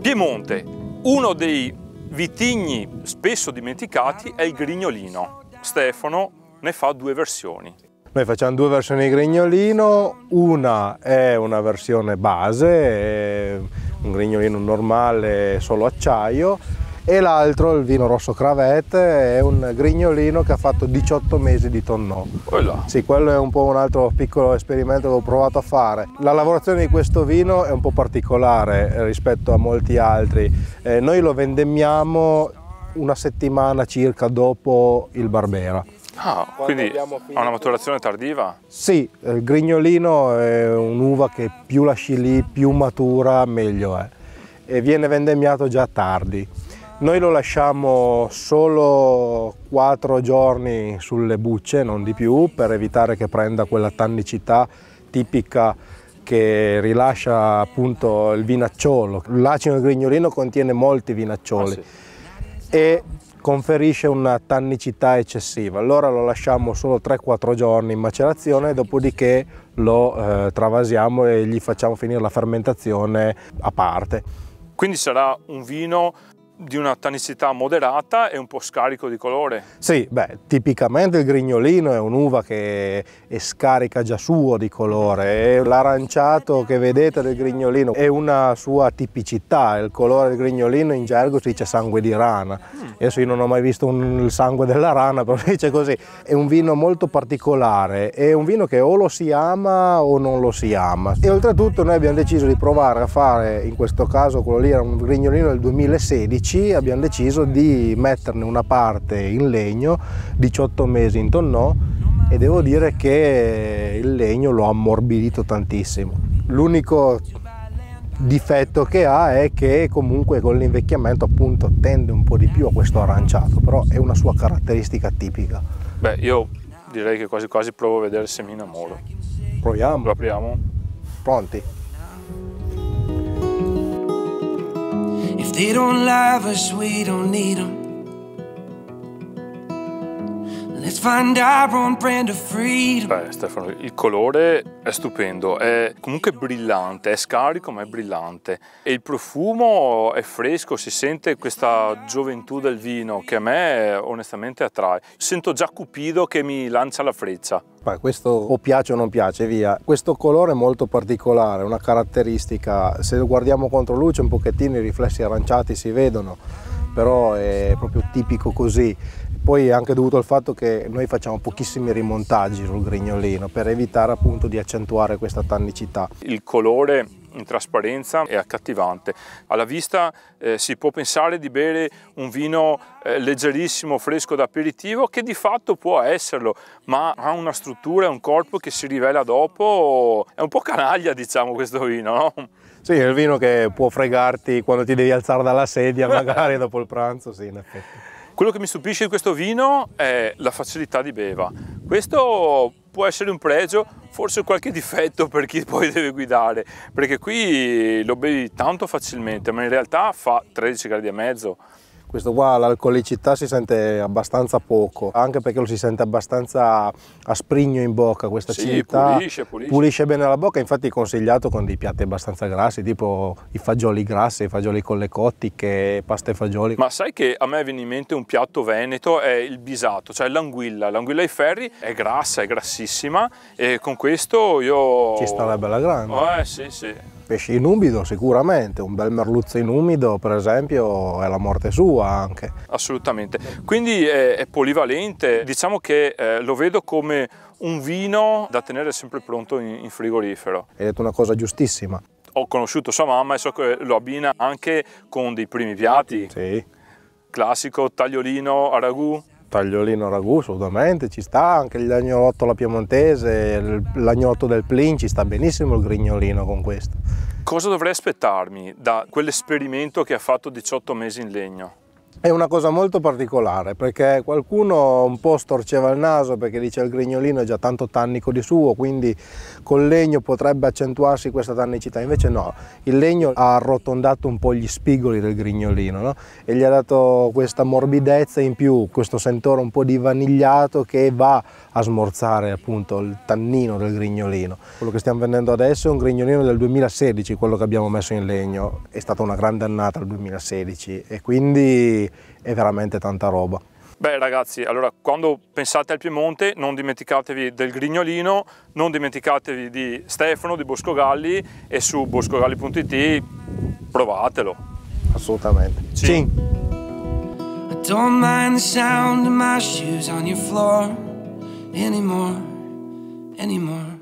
Piemonte, uno dei vitigni spesso dimenticati è il grignolino. Stefano ne fa due versioni. Noi facciamo due versioni di grignolino, una è una versione base, un grignolino normale solo acciaio, e l'altro, il vino rosso cravette, è un grignolino che ha fatto 18 mesi di tonno quello. Sì, quello è un po' un altro piccolo esperimento che ho provato a fare. La lavorazione di questo vino è un po' particolare rispetto a molti altri. Eh, noi lo vendemmiamo una settimana circa dopo il Barbera. Ah, quindi ha una maturazione tardiva? Sì, il grignolino è un'uva che più lasci lì, più matura, meglio è. E viene vendemmiato già tardi. Noi lo lasciamo solo 4 giorni sulle bucce, non di più, per evitare che prenda quella tannicità tipica che rilascia appunto il vinacciolo. L'acido grignolino contiene molti vinaccioli ah, sì. e conferisce una tannicità eccessiva. Allora lo lasciamo solo 3-4 giorni in macerazione, dopodiché lo eh, travasiamo e gli facciamo finire la fermentazione a parte. Quindi sarà un vino di una tannicità moderata e un po' scarico di colore. Sì, beh, tipicamente il grignolino è un'uva che è scarica già suo di colore, l'aranciato che vedete del grignolino è una sua tipicità, il colore del grignolino in gergo si dice sangue di rana, mm. adesso io non ho mai visto un, il sangue della rana, però si dice così, è un vino molto particolare, è un vino che o lo si ama o non lo si ama e oltretutto noi abbiamo deciso di provare a fare, in questo caso quello lì era un grignolino del 2016, 2012 abbiamo deciso di metterne una parte in legno, 18 mesi in tonno e devo dire che il legno l'ho ammorbidito tantissimo. L'unico difetto che ha è che comunque con l'invecchiamento appunto tende un po' di più a questo aranciato, però è una sua caratteristica tipica. Beh, io direi che quasi quasi provo a vedere se mi innamoro. Proviamo. Lo apriamo. Pronti? If they don't love us, we don't need them. brand of freedom. Beh, Stefano, il colore è stupendo, è comunque brillante, è scarico ma è brillante. E il profumo è fresco, si sente questa gioventù del vino che a me onestamente attrae. Sento già Cupido che mi lancia la freccia. Beh, questo o piace o non piace, via. Questo colore è molto particolare, una caratteristica. Se lo guardiamo contro luce un pochettino i riflessi aranciati si vedono, però è proprio tipico così poi è anche dovuto al fatto che noi facciamo pochissimi rimontaggi sul grignolino per evitare appunto di accentuare questa tannicità. Il colore in trasparenza è accattivante. Alla vista eh, si può pensare di bere un vino eh, leggerissimo, fresco d'aperitivo, che di fatto può esserlo, ma ha una struttura e un corpo che si rivela dopo. È un po' canaglia, diciamo, questo vino, no? Sì, è il vino che può fregarti quando ti devi alzare dalla sedia, magari dopo il pranzo, sì, in effetti. Quello che mi stupisce di questo vino è la facilità di beva. Questo può essere un pregio, forse qualche difetto per chi poi deve guidare, perché qui lo bevi tanto facilmente, ma in realtà fa 13 gradi e mezzo. Questo qua l'alcolicità si sente abbastanza poco, anche perché lo si sente abbastanza a sprigno in bocca questa sì, acidità. Pulisce, pulisce. pulisce bene la bocca, infatti è consigliato con dei piatti abbastanza grassi, tipo i fagioli grassi, i fagioli con le cottiche, pasta e fagioli. Ma sai che a me viene in mente un piatto veneto, è il bisato, cioè l'anguilla. L'anguilla ai ferri è grassa, è grassissima e con questo io... Ci starebbe la grande. Eh sì sì pesce in umido sicuramente, un bel merluzzo in umido per esempio è la morte sua anche. Assolutamente, quindi è, è polivalente, diciamo che eh, lo vedo come un vino da tenere sempre pronto in, in frigorifero. Hai detto una cosa giustissima. Ho conosciuto sua mamma e so che lo abbina anche con dei primi piatti. Sì. Classico, tagliolino, a ragù tagliolino ragù assolutamente ci sta, anche l'agnolotto alla piemontese, l'agnolotto del Plin ci sta benissimo il grignolino con questo cosa dovrei aspettarmi da quell'esperimento che ha fatto 18 mesi in legno? È una cosa molto particolare perché qualcuno un po' storceva il naso perché dice il grignolino è già tanto tannico di suo, quindi col legno potrebbe accentuarsi questa tannicità. Invece no, il legno ha arrotondato un po' gli spigoli del grignolino no? e gli ha dato questa morbidezza in più, questo sentore un po' di vanigliato che va a smorzare appunto il tannino del grignolino. Quello che stiamo vendendo adesso è un grignolino del 2016, quello che abbiamo messo in legno. È stata una grande annata il 2016 e quindi è veramente tanta roba. Beh ragazzi, allora quando pensate al Piemonte non dimenticatevi del Grignolino, non dimenticatevi di Stefano, di Bosco Galli e su boscogalli.it provatelo. Assolutamente. Sì. sì. I don't mind the sound of my shoes on your floor anymore, anymore.